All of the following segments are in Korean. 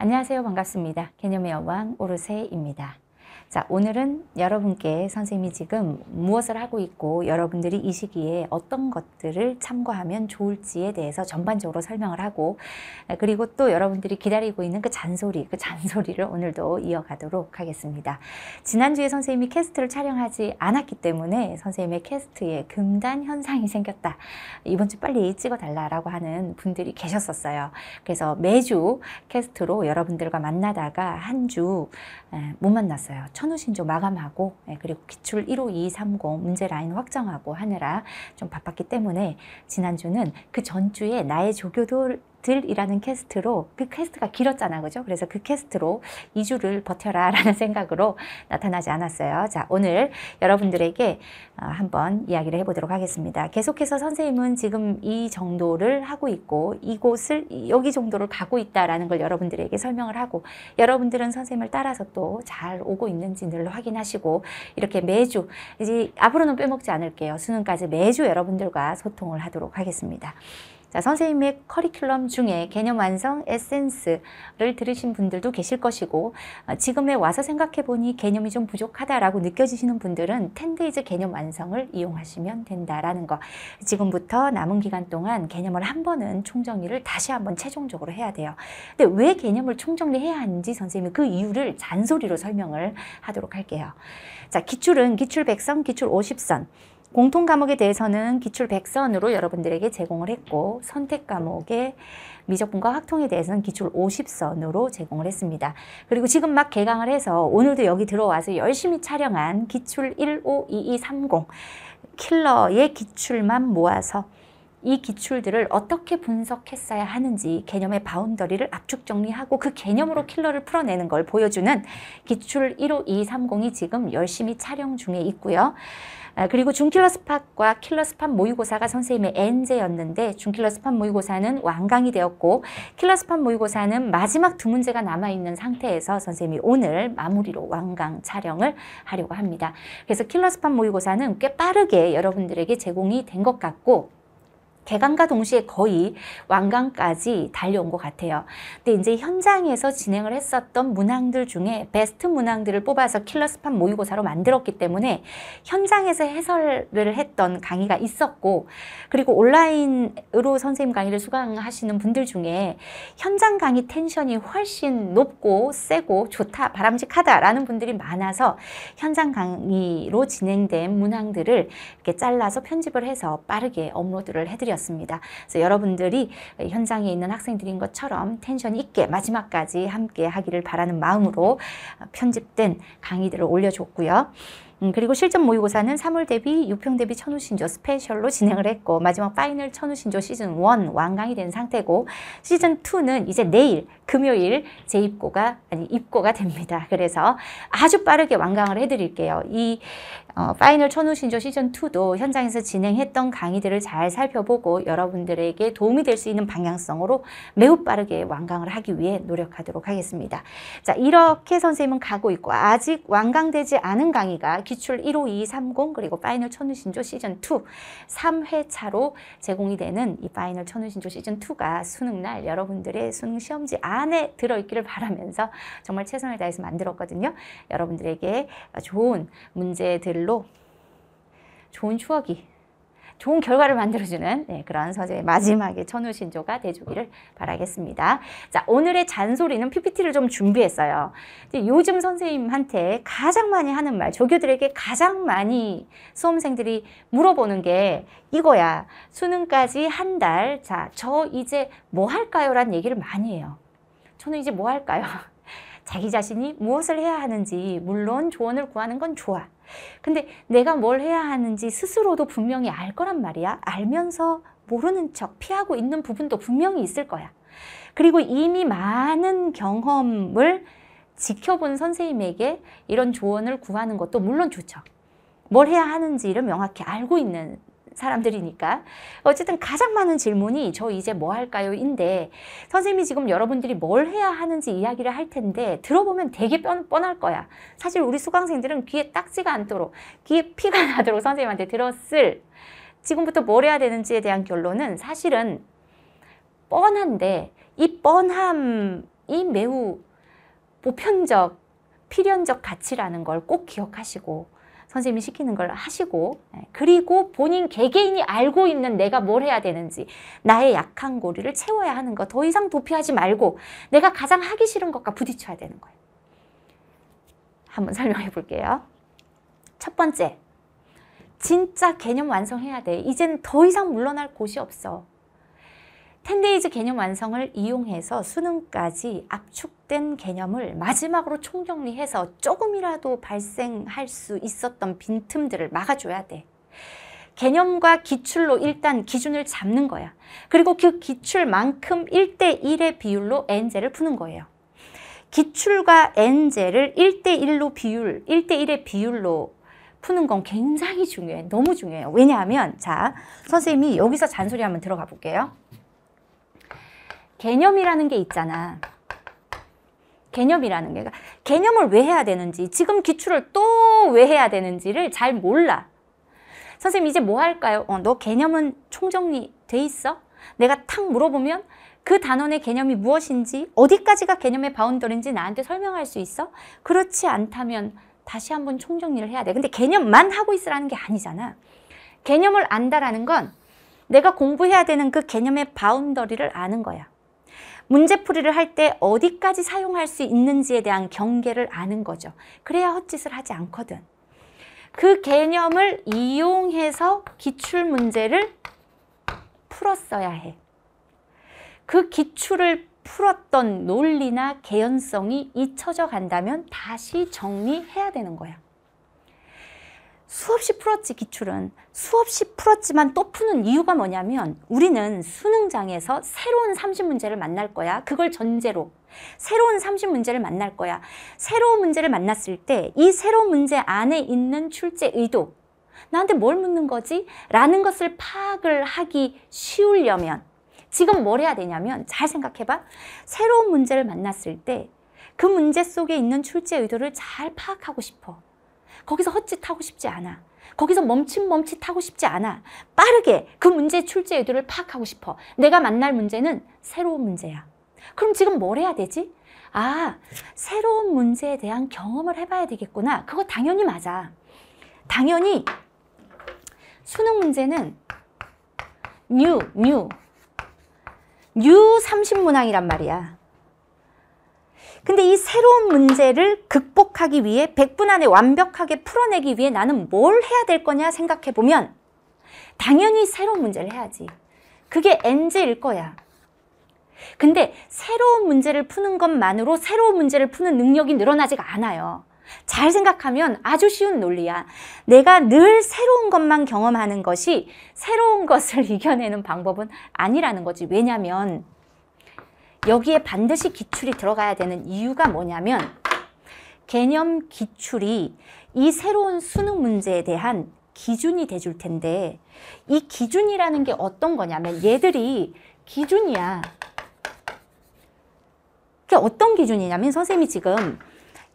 안녕하세요. 반갑습니다. 개념의 여왕 오르세입니다. 자, 오늘은 여러분께 선생님이 지금 무엇을 하고 있고 여러분들이 이 시기에 어떤 것들을 참고하면 좋을지에 대해서 전반적으로 설명을 하고 그리고 또 여러분들이 기다리고 있는 그 잔소리, 그 잔소리를 오늘도 이어가도록 하겠습니다. 지난주에 선생님이 캐스트를 촬영하지 않았기 때문에 선생님의 캐스트에 금단 현상이 생겼다. 이번 주 빨리 찍어달라라고 하는 분들이 계셨었어요. 그래서 매주 캐스트로 여러분들과 만나다가 한 주 못 만났어요. 천우신조 마감하고 예, 그리고 기출 1호 2 3 0 문제 라인 확정하고 하느라 좀 바빴기 때문에 지난주는 그 전주에 나의 조교들 들이라는 퀘스트로 그 퀘스트가 길었잖아 그죠 그래서 그 퀘스트로 2주를 버텨라 라는 생각으로 나타나지 않았어요 자 오늘 여러분들에게 어, 한번 이야기를 해보도록 하겠습니다 계속해서 선생님은 지금 이 정도를 하고 있고 이곳을 여기 정도를 가고 있다라는 걸 여러분들에게 설명을 하고 여러분들은 선생님을 따라서 또 잘 오고 있는지 늘 확인하시고 이렇게 매주 이제 앞으로는 빼먹지 않을게요 수능까지 매주 여러분들과 소통을 하도록 하겠습니다 자, 선생님의 커리큘럼 중에 개념 완성 에센스를 들으신 분들도 계실 것이고 어, 지금에 와서 생각해 보니 개념이 좀 부족하다라고 느껴지시는 분들은 텐0데이즈 개념 완성을 이용하시면 된다라는 거. 지금부터 남은 기간 동안 개념을 한 번은 총정리를 다시 한 번 최종적으로 해야 돼요. 근데 왜 개념을 총정리해야 하는지 선생님이 그 이유를 잔소리로 설명을 하도록 할게요. 자, 기출은 기출 100선, 기출 50선. 공통 과목에 대해서는 기출 100선으로 여러분들에게 제공을 했고 선택 과목의 미적분과 확통에 대해서는 기출 50선으로 제공을 했습니다. 그리고 지금 막 개강을 해서 오늘도 여기 들어와서 열심히 촬영한 기출 152230 킬러의 기출만 모아서 이 기출들을 어떻게 분석했어야 하는지 개념의 바운더리를 압축 정리하고 그 개념으로 킬러를 풀어내는 걸 보여주는 기출 15230이 지금 열심히 촬영 중에 있고요. 아, 그리고 중킬러 스팟과 킬러 스팟 모의고사가 선생님의 N제였는데 중킬러 스팟 모의고사는 완강이 되었고 킬러 스팟 모의고사는 마지막 두 문제가 남아있는 상태에서 선생님이 오늘 마무리로 완강 촬영을 하려고 합니다. 그래서 킬러 스팟 모의고사는 꽤 빠르게 여러분들에게 제공이 된 것 같고 개강과 동시에 거의 완강까지 달려온 것 같아요. 근데 이제 현장에서 진행을 했었던 문항들 중에 베스트 문항들을 뽑아서 킬러스판 모의고사로 만들었기 때문에 현장에서 해설을 했던 강의가 있었고 그리고 온라인으로 선생님 강의를 수강하시는 분들 중에 현장 강의 텐션이 훨씬 높고 세고 좋다 바람직하다라는 분들이 많아서 현장 강의로 진행된 문항들을 이렇게 잘라서 편집을 해서 빠르게 업로드를 해드렸습니다. 해드렸습니다. 그래서 여러분들이 현장에 있는 학생들인 것처럼 텐션 있게 마지막까지 함께 하기를 바라는 마음으로 편집된 강의들을 올려줬고요. 음, 그리고 실전 모의고사는 3월 대비 6평 대비 천우신조 스페셜로 진행을 했고 마지막 파이널 천우신조 시즌 1 완강이 된 상태고 시즌 2는 이제 내일 금요일 재입고가 아니 입고가 됩니다. 그래서 아주 빠르게 완강을 해드릴게요. 이 어, 파이널 천우신조 시즌 2도 현장에서 진행했던 강의들을 잘 살펴보고 여러분들에게 도움이 될 수 있는 방향성으로 매우 빠르게 완강을 하기 위해 노력하도록 하겠습니다. 자 이렇게 선생님은 가고 있고 아직 완강되지 않은 강의가 기출 15230 그리고 파이널 천우신조 시즌2 3회차로 제공이 되는 이 파이널 천우신조 시즌2가 수능날 여러분들의 수능 시험지 안에 들어있기를 바라면서 정말 최선을 다해서 만들었거든요. 여러분들에게 좋은 문제들로 좋은 추억이 좋은 결과를 만들어주는 네, 그런 서재의 마지막에 천우신조가 되주기를 바라겠습니다. 자, 오늘의 잔소리는 PPT를 좀 준비했어요. 요즘 선생님한테 가장 많이 하는 말, 조교들에게 가장 많이 수험생들이 물어보는 게 이거야. 수능까지 한 달, 자, 저 이제 뭐 할까요? 란 얘기를 많이 해요. 저는 이제 뭐 할까요? 자기 자신이 무엇을 해야 하는지 물론 조언을 구하는 건 좋아. 근데 내가 뭘 해야 하는지 스스로도 분명히 알 거란 말이야. 알면서 모르는 척 피하고 있는 부분도 분명히 있을 거야. 그리고 이미 많은 경험을 지켜본 선생님에게 이런 조언을 구하는 것도 물론 좋죠. 뭘 해야 하는지를 명확히 알고 있는 사람들이니까. 어쨌든 가장 많은 질문이 저 이제 뭐 할까요? 인데 선생님이 지금 여러분들이 뭘 해야 하는지 이야기를 할 텐데 들어보면 되게 뻔, 뻔할 거야. 사실 우리 수강생들은 귀에 딱지가 않도록 귀에 피가 나도록 선생님한테 들었을 지금부터 뭘 해야 되는지에 대한 결론은 사실은 뻔한데 이 뻔함이 매우 보편적 필연적 가치라는 걸 꼭 기억하시고 선생님이 시키는 걸 하시고 예, 그리고 본인 개개인이 알고 있는 내가 뭘 해야 되는지 나의 약한 고리를 채워야 하는 거 더 이상 도피하지 말고 내가 가장 하기 싫은 것과 부딪혀야 되는 거예요. 한번 설명해 볼게요. 첫 번째, 진짜 개념 완성해야 돼. 이젠 더 이상 물러날 곳이 없어. 텐데이즈 개념 완성을 이용해서 수능까지 압축된 개념을 마지막으로 총정리해서 조금이라도 발생할 수 있었던 빈틈들을 막아줘야 돼. 개념과 기출로 일단 기준을 잡는 거야. 그리고 그 기출만큼 1대1의 비율로 n 제를 푸는 거예요. 기출과 n 제를 1대1로 비율, 1대1의 비율로 푸는 건 굉장히 중요해. 너무 중요해요. 왜냐하면, 자, 선생님이 여기서 잔소리 한번 들어가 볼게요. 개념이라는 게 있잖아. 개념이라는 게. 그러니까 개념을 왜 해야 되는지, 지금 기출을 또 왜 해야 되는지를 잘 몰라. 선생님 이제 뭐 할까요? 어, 너 개념은 총정리 돼 있어? 내가 탁 물어보면 그 단원의 개념이 무엇인지 어디까지가 개념의 바운더인지 리 나한테 설명할 수 있어? 그렇지 않다면 다시 한번 총정리를 해야 돼. 근데 개념만 하고 있으라는 게 아니잖아. 개념을 안다라는 건 내가 공부해야 되는 그 개념의 바운더리를 아는 거야. 문제풀이를 할 때 어디까지 사용할 수 있는지에 대한 경계를 아는 거죠. 그래야 헛짓을 하지 않거든. 그 개념을 이용해서 기출 문제를 풀었어야 해. 그 기출을 풀었던 논리나 개연성이 잊혀져 간다면 다시 정리해야 되는 거야. 수없이 풀었지 기출은 수없이 풀었지만 또 푸는 이유가 뭐냐면 우리는 수능장에서 새로운 30문제를 만날 거야 그걸 전제로 새로운 30문제를 만날 거야 새로운 문제를 만났을 때 이 새로운 문제 안에 있는 출제 의도 나한테 뭘 묻는 거지? 라는 것을 파악을 하기 쉬우려면 지금 뭘 해야 되냐면 잘 생각해봐 새로운 문제를 만났을 때 그 문제 속에 있는 출제 의도를 잘 파악하고 싶어 거기서 헛짓하고 싶지 않아. 거기서 멈칫멈칫하고 싶지 않아. 빠르게 그 문제의 출제 의도를 파악하고 싶어. 내가 만날 문제는 새로운 문제야. 그럼 지금 뭘 해야 되지? 아, 새로운 문제에 대한 경험을 해봐야 되겠구나. 그거 당연히 맞아. 당연히 수능 문제는 뉴, 뉴, 뉴 n e 30문항이란 말이야. 근데 이 새로운 문제를 극복하기 위해 100분 안에 완벽하게 풀어내기 위해 나는 뭘 해야 될 거냐 생각해보면 당연히 새로운 문제를 해야지. 그게 엔제일 거야. 근데 새로운 문제를 푸는 것만으로 새로운 문제를 푸는 능력이 늘어나지가 않아요. 잘 생각하면 아주 쉬운 논리야. 내가 늘 새로운 것만 경험하는 것이 새로운 것을 이겨내는 방법은 아니라는 거지. 왜냐면 여기에 반드시 기출이 들어가야 되는 이유가 뭐냐면 개념 기출이 이 새로운 수능 문제에 대한 기준이 돼 줄 텐데 이 기준이라는 게 어떤 거냐면 얘들이 기준이야. 그게 어떤 기준이냐면 선생님이 지금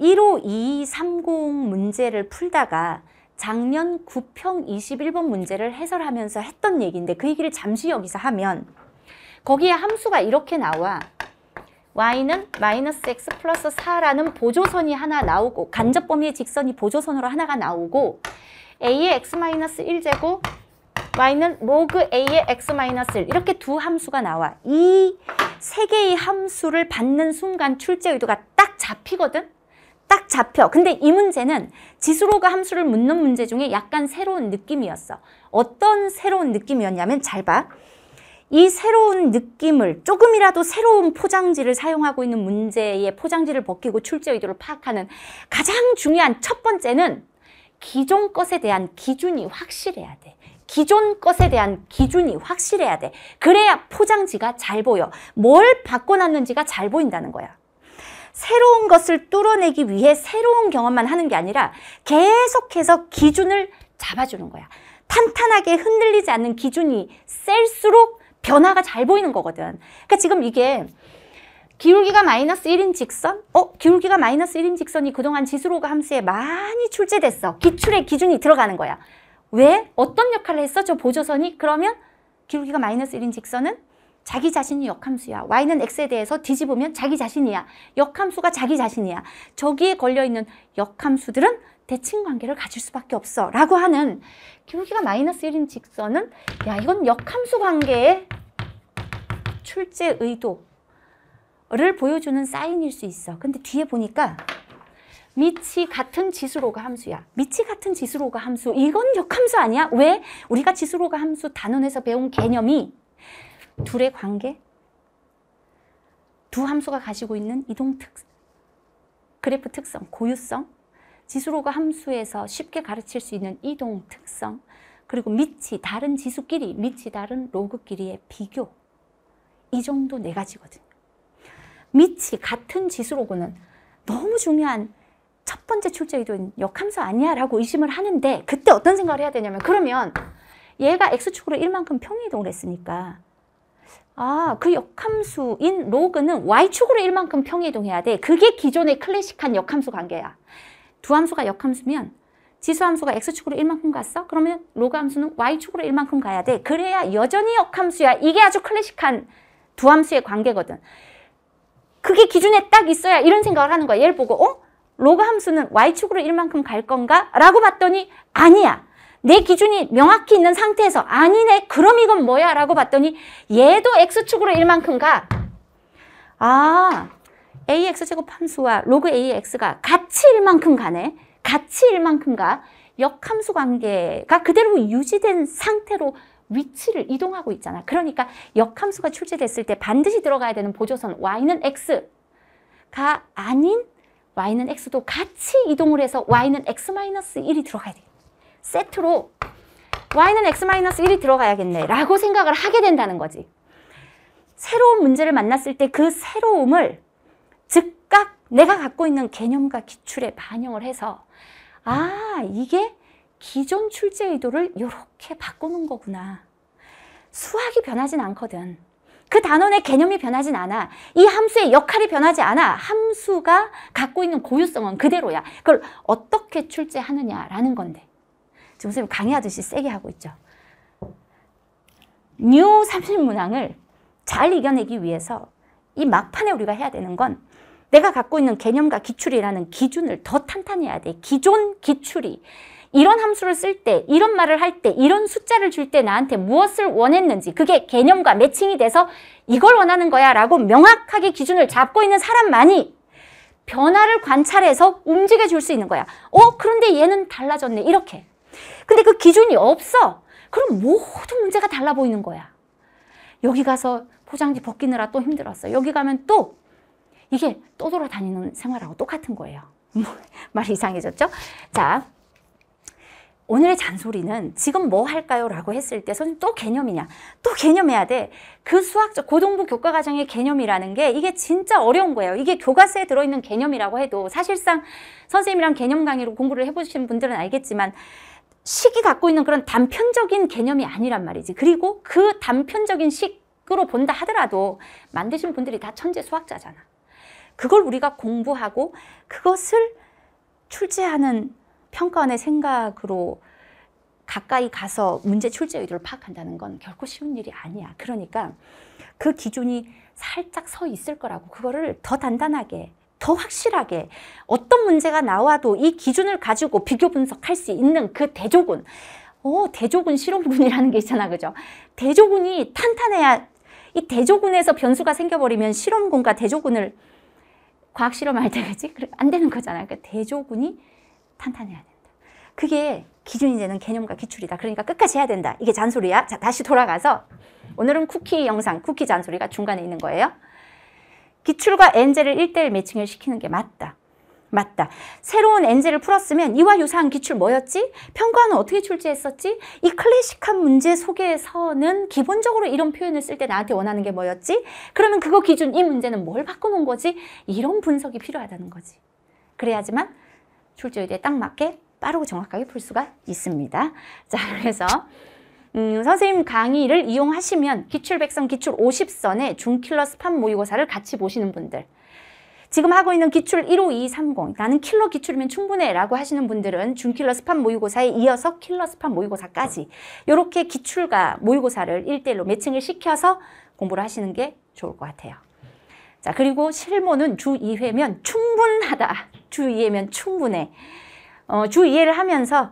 1호 2, 30 문제를 풀다가 작년 9평 21번 문제를 해설하면서 했던 얘기인데 그 얘기를 잠시 여기서 하면 거기에 함수가 이렇게 나와. y는 마이너스 x 플러스 4라는 보조선이 하나 나오고 간접 범위의 직선이 보조선으로 하나가 나오고 a의 x 마이너스 1제곱 y는 로그 a의 x 마이너스 1 이렇게 두 함수가 나와 이 세 개의 함수를 받는 순간 출제 의도가 딱 잡히거든 딱 잡혀. 근데 이 문제는 지수로가 함수를 묻는 문제 중에 약간 새로운 느낌이었어. 어떤 새로운 느낌이었냐면 잘 봐. 이 새로운 느낌을 조금이라도 새로운 포장지를 사용하고 있는 문제의 포장지를 벗기고 출제 의도를 파악하는 가장 중요한 첫 번째는 기존 것에 대한 기준이 확실해야 돼. 기존 것에 대한 기준이 확실해야 돼. 그래야 포장지가 잘 보여. 뭘 바꿔놨는지가 잘 보인다는 거야. 새로운 것을 뚫어내기 위해 새로운 경험만 하는 게 아니라 계속해서 기준을 잡아주는 거야. 탄탄하게 흔들리지 않는 기준이 셀수록 변화가 잘 보이는 거거든. 그러니까 지금 이게 기울기가 마이너스 1인 직선? 어? 기울기가 마이너스 1인 직선이 그동안 지수로가 함수에 많이 출제됐어. 기출의 기준이 들어가는 거야. 왜? 어떤 역할을 했어? 저 보조선이? 그러면 기울기가 마이너스 1인 직선은 자기 자신이 역함수야. y는 x에 대해서 뒤집으면 자기 자신이야. 역함수가 자기 자신이야. 저기에 걸려있는 역함수들은 대칭 관계를 가질 수밖에 없어 라고 하는 기울기가 마이너스 1인 직선은 야 이건 역함수 관계의 출제 의도를 보여주는 사인일 수 있어 근데 뒤에 보니까 밑이 같은 지수로가 함수야. 밑이 같은 지수로가 함수. 이건 역함수 아니야? 왜? 우리가 지수로가 함수 단원에서 배운 개념이 둘의 관계, 두 함수가 가지고 있는 이동 특 그래프 특성, 고유성, 지수로그 함수에서 쉽게 가르칠 수 있는 이동 특성, 그리고 밑이 다른 지수끼리, 밑이 다른 로그끼리의 비교. 이 정도 네 가지거든요. 밑이 같은 지수로그는 너무 중요한 첫 번째 출제이도 역함수 아니야 라고 의심을 하는데 그때 어떤 생각을 해야 되냐면 그러면 얘가 x축으로 1만큼 평이동을 했으니까 아, 그 역함수인 로그는 y축으로 1만큼 평이동해야 돼. 그게 기존의 클래식한 역함수 관계야. 두 함수가 역함수면 지수함수가 x축으로 1만큼 갔어? 그러면 로그함수는 y축으로 1만큼 가야 돼. 그래야 여전히 역함수야. 이게 아주 클래식한 두 함수의 관계거든. 그게 기준에 딱 있어야 이런 생각을 하는 거야. 얘를 보고 어? 로그 함수는 y축으로 1만큼 갈 건가? 라고 봤더니 아니야. 내 기준이 명확히 있는 상태에서 아니네. 그럼 이건 뭐야? 라고 봤더니 얘도 x축으로 1만큼 가. 아 ax제곱 함수와 로그 ax가 같이 1만큼 가네. 같이 1만큼 가. 역함수 관계가 그대로 유지된 상태로 위치를 이동하고 있잖아. 그러니까 역함수가 출제됐을 때 반드시 들어가야 되는 보조선 y는 x가 아닌 y는 x도 같이 이동을 해서 y는 x-1이 들어가야 돼. 세트로 y는 x-1이 들어가야겠네 라고 생각을 하게 된다는 거지. 새로운 문제를 만났을 때 그 새로움을 즉각 내가 갖고 있는 개념과 기출에 반영을 해서 아 이게 기존 출제 의도를 이렇게 바꾸는 거구나. 수학이 변하진 않거든. 그 단원의 개념이 변하진 않아. 이 함수의 역할이 변하지 않아. 함수가 갖고 있는 고유성은 그대로야. 그걸 어떻게 출제하느냐라는 건데. 지금 선생님 강의하듯이 세게 하고 있죠. 뉴 30문항을 잘 이겨내기 위해서 이 막판에 우리가 해야 되는 건 내가 갖고 있는 개념과 기출이라는 기준을 더 탄탄해야 돼. 기존 기출이. 이런 함수를 쓸 때, 이런 말을 할 때, 이런 숫자를 줄 때 나한테 무엇을 원했는지 그게 개념과 매칭이 돼서 이걸 원하는 거야 라고 명확하게 기준을 잡고 있는 사람만이 변화를 관찰해서 움직여 줄 수 있는 거야. 어? 그런데 얘는 달라졌네. 이렇게. 근데 그 기준이 없어. 그럼 모든 문제가 달라 보이는 거야. 여기 가서 포장지 벗기느라 또 힘들었어. 여기 가면 또 이게 떠돌아다니는 생활하고 똑같은 거예요. 뭐, 말이 이상해졌죠? 자, 오늘의 잔소리는 지금 뭐 할까요? 라고 했을 때 선생님 또 개념이냐? 또 개념해야 돼. 그 수학적 고등부 교과 과정의 개념이라는 게 이게 진짜 어려운 거예요. 이게 교과서에 들어있는 개념이라고 해도 사실상 선생님이랑 개념 강의로 공부를 해보신 분들은 알겠지만 식이 갖고 있는 그런 단편적인 개념이 아니란 말이지. 그리고 그 단편적인 식으로 본다 하더라도 만드신 분들이 다 천재 수학자잖아. 그걸 우리가 공부하고 그것을 출제하는 평가원의 생각으로 가까이 가서 문제 출제 의도를 파악한다는 건 결코 쉬운 일이 아니야. 그러니까 그 기준이 살짝 서 있을 거라고 그거를 더 단단하게 더 확실하게 어떤 문제가 나와도 이 기준을 가지고 비교 분석할 수 있는 그 대조군 어, 대조군 실험군이라는 게 있잖아 그죠 대조군이 탄탄해야 이 대조군에서 변수가 생겨버리면 실험군과 대조군을 과학 실험할 때까지 안 되는 거잖아요. 그러니까 대조군이 탄탄해야 된다. 그게 기준이 되는 개념과 기출이다. 그러니까 끝까지 해야 된다. 이게 잔소리야. 자, 다시 돌아가서 오늘은 쿠키 영상, 쿠키 잔소리가 중간에 있는 거예요. 기출과 엔젤을 일대일 매칭을 시키는 게 맞다. 맞다. 새로운 엔지를 풀었으면 이와 유사한 기출 뭐였지? 평가는 어떻게 출제했었지? 이 클래식한 문제 속에서는 기본적으로 이런 표현을 쓸 때 나한테 원하는 게 뭐였지? 그러면 그거 기준 이 문제는 뭘 바꿔놓은 거지? 이런 분석이 필요하다는 거지. 그래야지만 출제율에 딱 맞게 빠르고 정확하게 풀 수가 있습니다. 자, 그래서 음, 선생님 강의를 이용하시면 기출 백선 기출 오십선에 중킬러 스팟 모의고사를 같이 보시는 분들 지금 하고 있는 기출 15230 나는 킬러 기출이면 충분해 라고 하시는 분들은 중킬러 스팟 모의고사에 이어서 킬러 스팟 모의고사까지 이렇게 기출과 모의고사를 1대1로 매칭을 시켜서 공부를 하시는 게 좋을 것 같아요. 자 그리고 실무는 주 2회면 충분하다. 주 2회면 충분해. 어, 주 2회를 하면서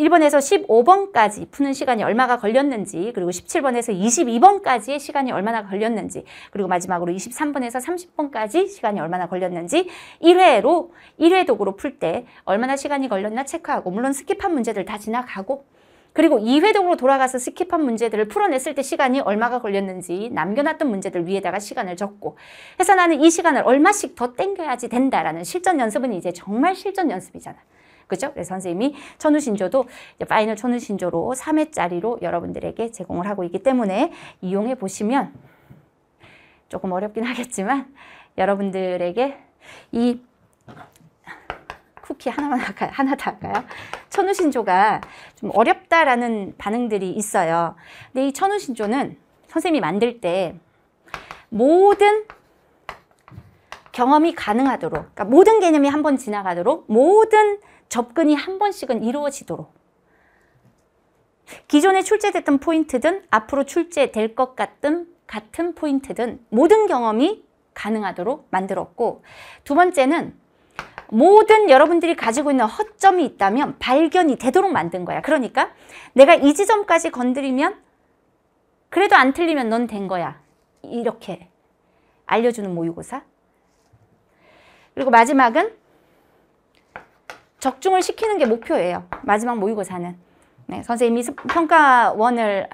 1번에서 15번까지 푸는 시간이 얼마가 걸렸는지 그리고 17번에서 22번까지의 시간이 얼마나 걸렸는지 그리고 마지막으로 23번에서 30번까지 시간이 얼마나 걸렸는지 1회로 1회 독으로풀 때 얼마나 시간이 걸렸나 체크하고 물론 스킵한 문제들 다 지나가고 그리고 2회 독으로 돌아가서 스킵한 문제들을 풀어냈을 때 시간이 얼마가 걸렸는지 남겨놨던 문제들 위에다가 시간을 적고 해서 나는 이 시간을 얼마씩 더 땡겨야지 된다라는 실전 연습은 이제 정말 실전 연습이잖아. 그죠? 그래서 네, 선생님이 천우신조도 파이널 천우신조로 3회짜리로 여러분들에게 제공을 하고 있기 때문에 이용해 보시면 조금 어렵긴 하겠지만 여러분들에게 이 쿠키 하나만 할까요? 하나 더 할까요? 천우신조가 좀 어렵다라는 반응들이 있어요. 근데 이 천우신조는 선생님이 만들 때 모든 경험이 가능하도록, 그러니까 모든 개념이 한 번 지나가도록 모든 접근이 한 번씩은 이루어지도록 기존에 출제됐던 포인트든 앞으로 출제될 것 같은 같은 포인트든 모든 경험이 가능하도록 만들었고 두 번째는 모든 여러분들이 가지고 있는 허점이 있다면 발견이 되도록 만든 거야. 그러니까 내가 이 지점까지 건드리면 그래도 안 틀리면 넌 된 거야. 이렇게 알려주는 모의고사. 그리고 마지막은 적중을 시키는 게 목표예요. 마지막 모의고사는. 네, 선생님이 평가원을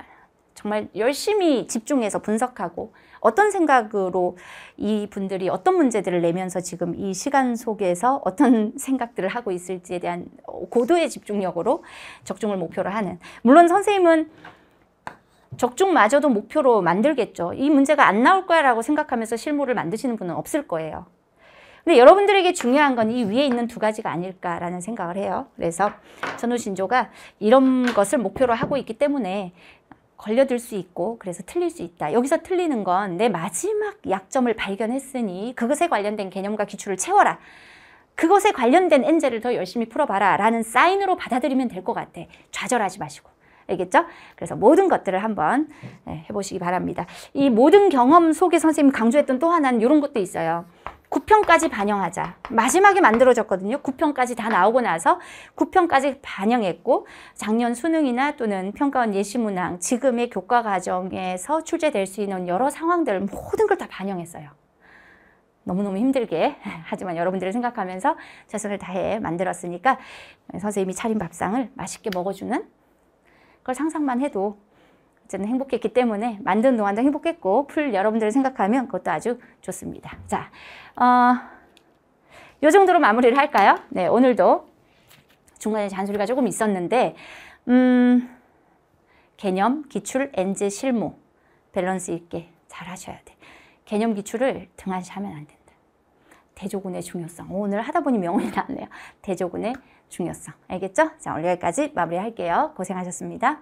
정말 열심히 집중해서 분석하고 어떤 생각으로 이 분들이 어떤 문제들을 내면서 지금 이 시간 속에서 어떤 생각들을 하고 있을지에 대한 고도의 집중력으로 적중을 목표로 하는 물론 선생님은 적중마저도 목표로 만들겠죠. 이 문제가 안 나올 거야 라고 생각하면서 실무를 만드시는 분은 없을 거예요. 근데 여러분들에게 중요한 건 이 위에 있는 두 가지가 아닐까라는 생각을 해요. 그래서 전우신조가 이런 것을 목표로 하고 있기 때문에 걸려들 수 있고 그래서 틀릴 수 있다. 여기서 틀리는 건 내 마지막 약점을 발견했으니 그것에 관련된 개념과 기출을 채워라. 그것에 관련된 엔젤을 더 열심히 풀어봐라 라는 사인으로 받아들이면 될 것 같아. 좌절하지 마시고. 알겠죠? 그래서 모든 것들을 한번 네, 해보시기 바랍니다. 이 모든 경험 속에 선생님 강조했던 또 하나는 이런 것도 있어요. 9편까지 반영하자. 마지막에 만들어졌거든요. 9편까지 다 나오고 나서 9편까지 반영했고 작년 수능이나 또는 평가원 예시문항, 지금의 교과 과정에서 출제될 수 있는 여러 상황들 모든 걸 다 반영했어요. 너무너무 힘들게 하지만 여러분들을 생각하면서 최선을 다해 만들었으니까 선생님이 차린 밥상을 맛있게 먹어주는 걸 상상만 해도 어쨌든 행복했기 때문에 만든 동안도 행복했고 풀 여러분들을 생각하면 그것도 아주 좋습니다. 자, 어, 요 정도로 마무리를 할까요? 네, 오늘도 중간에 잔소리가 조금 있었는데 음, 개념, 기출, 엔제, 실무 밸런스 있게 잘 하셔야 돼. 개념 기출을 등한시하면 안 된다. 대조군의 중요성. 오늘 하다 보니 명언이 나네요. 왔 대조군의 중요성. 알겠죠? 자, 오늘 여기까지 마무리할게요. 고생하셨습니다.